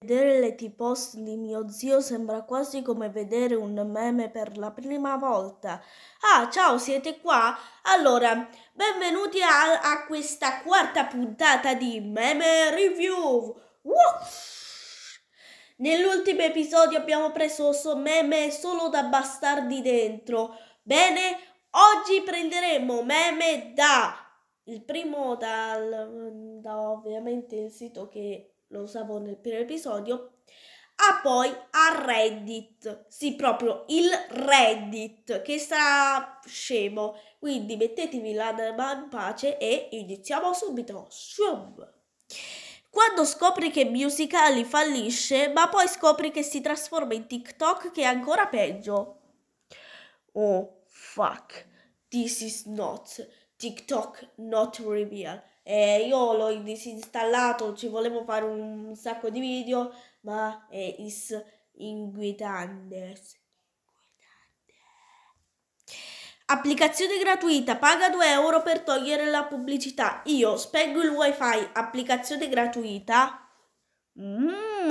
Vedere le T-post di mio zio sembra quasi come vedere un meme per la prima volta. Ah, ciao, siete qua? Allora, benvenuti a, a questa quarta puntata di Meme Review. Wow! Nell'ultimo episodio abbiamo preso so meme solo da bastardi dentro. Bene, oggi prenderemo meme da... Il primo dal, da ovviamente il sito che lo usavo nel primo episodio, a poi a Reddit, sì proprio il Reddit che sarà scemo, quindi mettetevi l'anima in pace e iniziamo subito. Shum. Quando scopri che Musicali fallisce, ma poi scopri che si trasforma in TikTok che è ancora peggio. Oh fuck, this is not TikTok not reveal. Eh, io l'ho disinstallato, ci volevo fare un sacco di video, ma è is inquietante. Applicazione gratuita, paga 2 euro per togliere la pubblicità. Io spengo il wifi, applicazione gratuita. Mmm,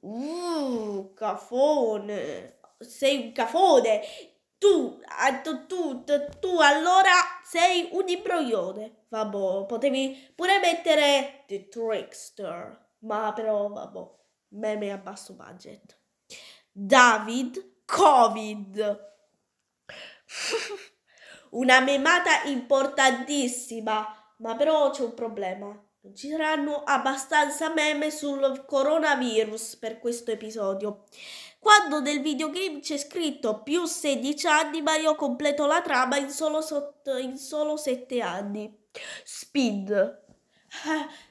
uh, cafone, sei un cafone. Tu, tu, tu, tu, allora sei un imbroglione. Vabbè, potevi pure mettere The Trickster, ma però, vabbè, meme a basso budget. David Covid. Una memata importantissima, ma però c'è un problema. Non ci saranno abbastanza meme sul coronavirus per questo episodio. Quando nel videogame c'è scritto più 16 anni, ma io completo la trama in solo, sotto, in solo 7 anni. Speed.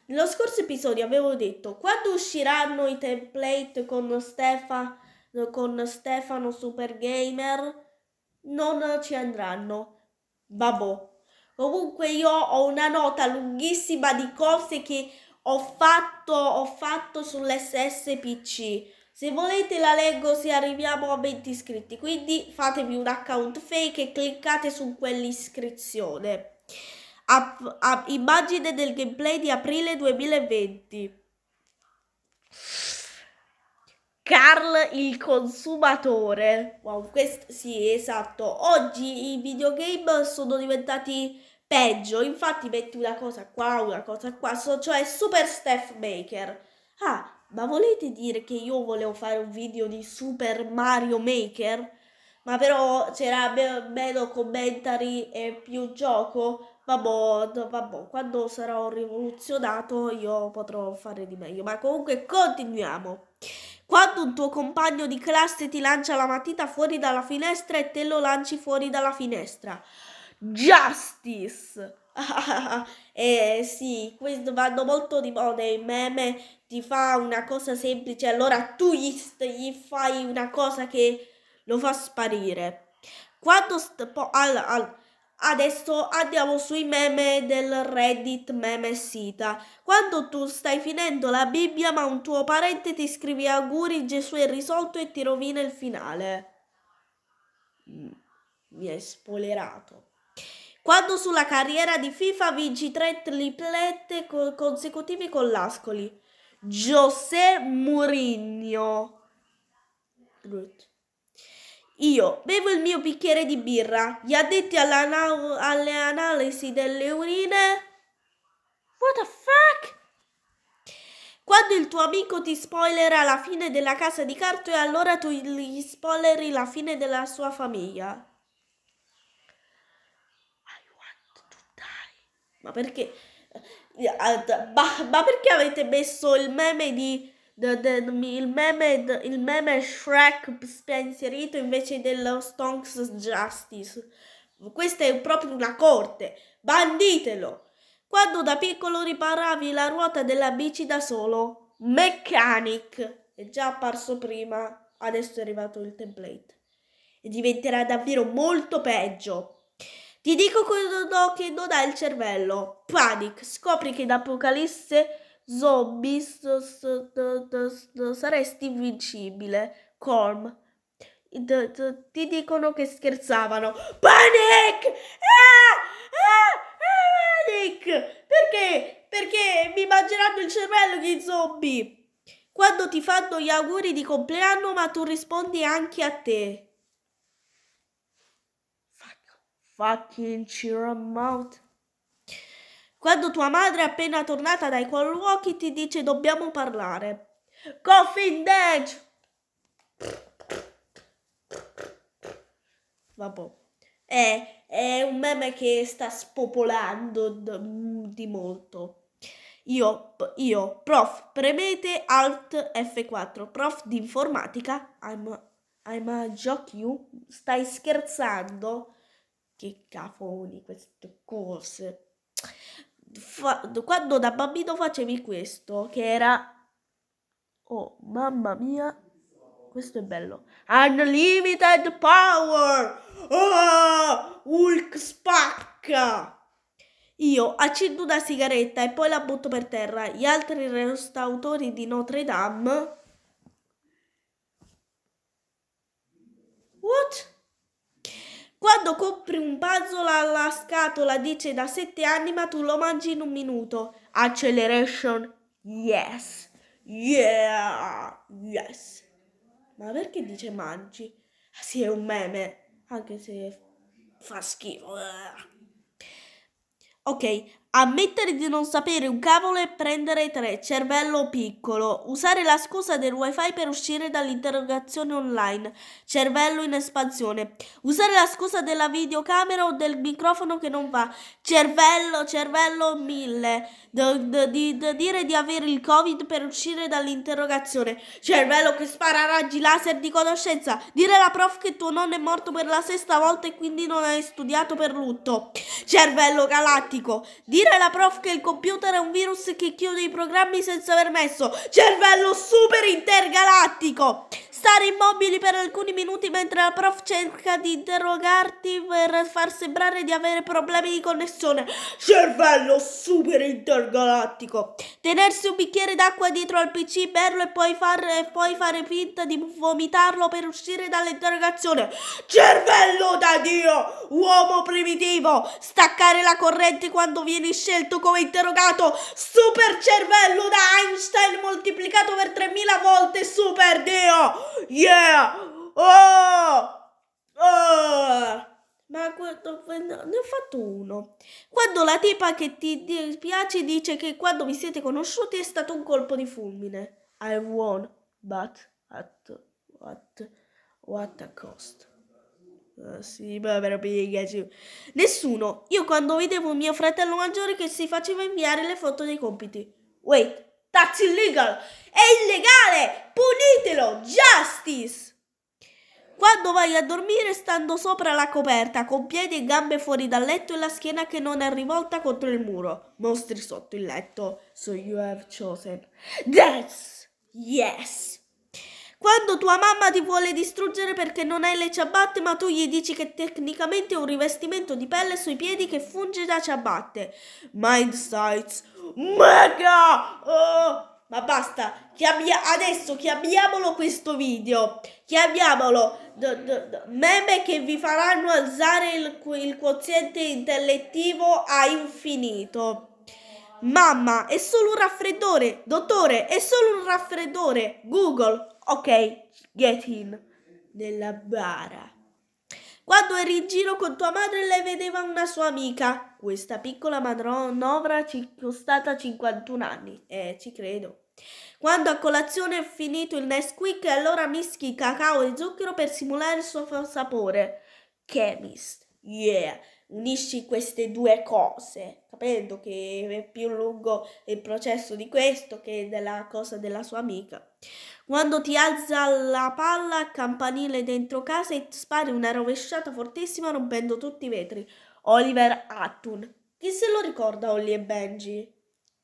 Nello eh, scorso episodio avevo detto quando usciranno i template con, Stefa, con Stefano Supergamer non ci andranno. Vabbè. Comunque io ho una nota lunghissima di cose che ho fatto, ho fatto sull'SSPC. Se volete la leggo se arriviamo a 20 iscritti, quindi fatevi un account fake e cliccate su quell'iscrizione. App, app, immagine del gameplay di aprile 2020. Carl il consumatore. Wow, questo sì, esatto. Oggi i videogame sono diventati peggio. Infatti metti una cosa qua, una cosa qua, so, cioè Super Steph Maker. Ah, ma volete dire che io volevo fare un video di Super Mario Maker? Ma però c'era meno commentary e più gioco? Vabbè, vabbè, quando sarò rivoluzionato io potrò fare di meglio. Ma comunque continuiamo. Quando un tuo compagno di classe ti lancia la matita fuori dalla finestra e te lo lanci fuori dalla finestra. Justice! eh sì, questo vanno molto di moda i meme, ti fa una cosa semplice, allora tu gli, gli fai una cosa che lo fa sparire. Quando st- po- al, al, adesso andiamo sui meme del Reddit meme sita. Quando tu stai finendo la Bibbia ma un tuo parente ti scrive auguri, Gesù è risolto e ti rovina il finale. Mm, mi hai spoilerato quando sulla carriera di FIFA vinci tre triplette co- consecutivi con l'Ascoli. José Mourinho. Io bevo il mio bicchiere di birra. Gli addetti alle analisi delle urine. What the fuck? Quando il tuo amico ti spoilerà la fine della casa di carto e allora tu gli spoileri la fine della sua famiglia. Ma perché? Eh, eh, ah, ma, ma perché avete messo il meme di il meme, il meme Shrek spensierito invece dello Stonks Justice. Questa è proprio una corte. Banditelo! Quando da piccolo riparavi la ruota della bici da solo, Mechanic è già apparso prima, adesso è arrivato il template. E diventerà davvero molto peggio. Ti dico quello che non ha il cervello. Panic. Scopri che in Apocalisse Zombie saresti invincibile. Corm. Ti dicono che scherzavano. Panic! Ah! Ah! Panic! Perché? Perché mi mangeranno il cervello gli zombie. Quando ti fanno gli auguri di compleanno, ma tu rispondi anche a te. Fucking cheer him out. Quando tua madre è appena tornata dai colloqui ti dice dobbiamo parlare. Coffin Dance! Vabbè. È, è, un meme che sta spopolando mm, di molto. Io, io, prof, premete Alt F4, prof di informatica, I'm, I'm a joke you, stai scherzando? che cafoni queste cose. Fa, quando da bambino facevi questo, che era... Oh, mamma mia, questo è bello. Unlimited power! Oh, Hulk spacca! Io accendo una sigaretta e poi la butto per terra. Gli altri restauratori di Notre Dame... What? Quando compri un puzzle alla scatola dice da sette anni ma tu lo mangi in un minuto. Acceleration. Yes. Yeah. Yes. Ma perché dice mangi? Ah, sì, è un meme. Anche se fa schifo. Eh. Ok, Ammettere di non sapere un cavolo e prendere tre, cervello piccolo. Usare la scusa del wifi per uscire dall'interrogazione online, cervello in espansione. Usare la scusa della videocamera o del microfono che non va, cervello, cervello mille. dire di avere il covid per uscire dall'interrogazione, cervello che spara raggi laser di conoscenza. Dire alla prof che tuo nonno è morto per la sesta volta e quindi non hai studiato per lutto, cervello galattico. Dire Dice alla prof che il computer è un virus che chiude i programmi senza aver messo Cervello super intergalattico stare immobili per alcuni minuti mentre la prof cerca di interrogarti per far sembrare di avere problemi di connessione. Cervello super intergalattico. Tenersi un bicchiere d'acqua dietro al PC, berlo e poi, far, e poi fare finta di vomitarlo per uscire dall'interrogazione. Cervello da Dio, uomo primitivo. Staccare la corrente quando vieni scelto come interrogato. Super cervello da Einstein moltiplicato per 3000 volte. Super Dio. Yeah! Oh! Oh! Ma quando ne ho fatto uno. Quando la tipa che ti dispiace dice che quando vi siete conosciuti è stato un colpo di fulmine. I won, but at what, what a cost. Uh, sì, ma per Pikachu. Nessuno. Io quando vedevo mio fratello maggiore che si faceva inviare le foto dei compiti. Wait, That's illegal! È illegale! Punitelo! Justice! Quando vai a dormire stando sopra la coperta, con piedi e gambe fuori dal letto e la schiena che non è rivolta contro il muro. Mostri sotto il letto. So you have chosen. That's yes. Quando tua mamma ti vuole distruggere perché non hai le ciabatte, ma tu gli dici che tecnicamente è un rivestimento di pelle sui piedi che funge da ciabatte. Mind sights. Mega! Oh, ma basta, Chiamia- adesso chiamiamolo questo video, chiamiamolo d- d- d- meme che vi faranno alzare il, il quoziente intellettivo a infinito. Mamma, è solo un raffreddore. Dottore, è solo un raffreddore. Google, ok, get in. Nella bara. Quando eri in giro con tua madre lei vedeva una sua amica, questa piccola manovra costata 51 anni. Eh, ci credo. Quando a colazione è finito il Nesquik, allora mischi cacao e zucchero per simulare il suo sapore. Chemist. Yeah unisci queste due cose, capendo che è più lungo il processo di questo che della cosa della sua amica. Quando ti alza la palla a campanile dentro casa e spari una rovesciata fortissima rompendo tutti i vetri. Oliver Attun. Chi se lo ricorda Ollie e Benji?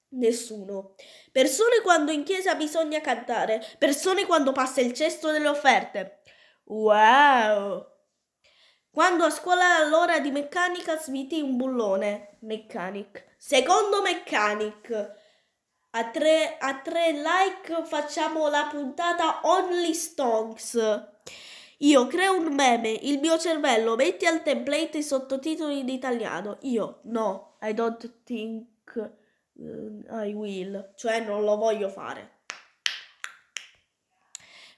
Nessuno. Persone quando in chiesa bisogna cantare. Persone quando passa il cesto delle offerte. Wow! Quando a scuola all'ora di meccanica sviti un bullone. Meccanic. Secondo meccanic. A tre, a tre like facciamo la puntata Only Stonks. Io creo un meme, il mio cervello metti al template i sottotitoli in italiano. Io no, I don't think uh, I will, cioè non lo voglio fare.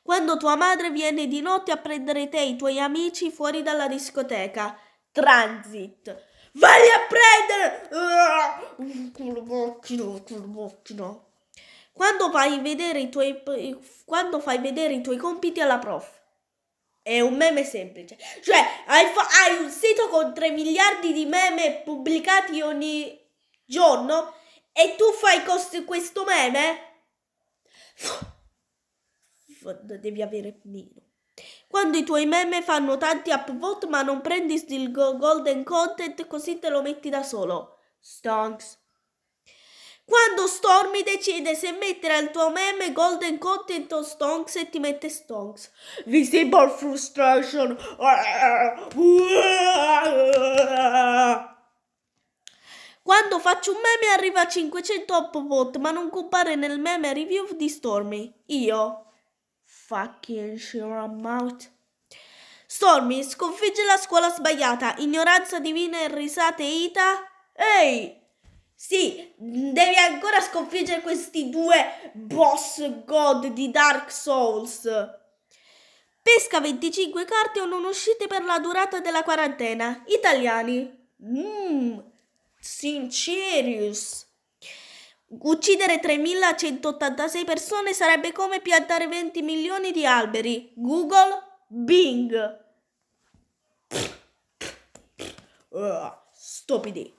Quando tua madre viene di notte a prendere te e i tuoi amici fuori dalla discoteca. Transit. Vai a prendere! Culo macchina, culo macchina. Quando fai vedere i tuoi quando fai vedere i tuoi compiti alla prof. È un meme semplice. Cioè, hai, hai un sito con 3 miliardi di meme pubblicati ogni giorno e tu fai questo meme? Devi avere meno. Quando i tuoi meme fanno tanti upvote ma non prendi il golden content così te lo metti da solo. Stonks. Quando Stormy decide se mettere al tuo meme golden content o stonks e ti mette stonks. Visible frustration. Quando faccio un meme arriva a 500 upvote ma non compare nel meme review di Stormy. Io fucking Shiram out. Stormy sconfigge la scuola sbagliata, ignoranza divina e risate ita. Ehi! Sì, devi ancora sconfiggere questi due boss god di Dark Souls. Pesca 25 carte o non uscite per la durata della quarantena. Italiani. Mmm, sincerius. Uccidere 3186 persone sarebbe come piantare 20 milioni di alberi. Google Bing. Uh, stupidi.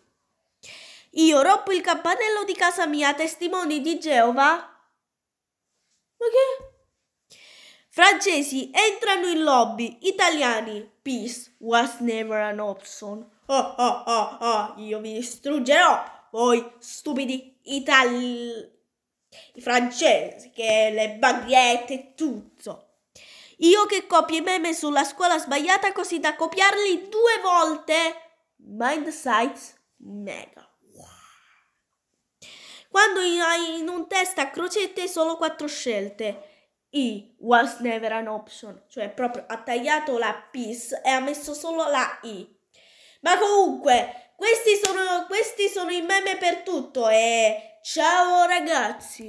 Io rompo il campanello di casa mia, testimoni di Geova. Ma che? Francesi entrano in lobby, italiani. Peace was never an option. Oh, oh, oh, oh, io vi distruggerò, voi stupidi itali- i francesi, che le baguette e tutto. Io che copio i meme sulla scuola sbagliata così da copiarli due volte. Mind Sights Mega. Quando hai in un test a crocette solo quattro scelte. I was never an option, cioè proprio ha tagliato la peace e ha messo solo la I. Ma comunque, questi sono, questi sono i meme per tutto e ciao ragazzi!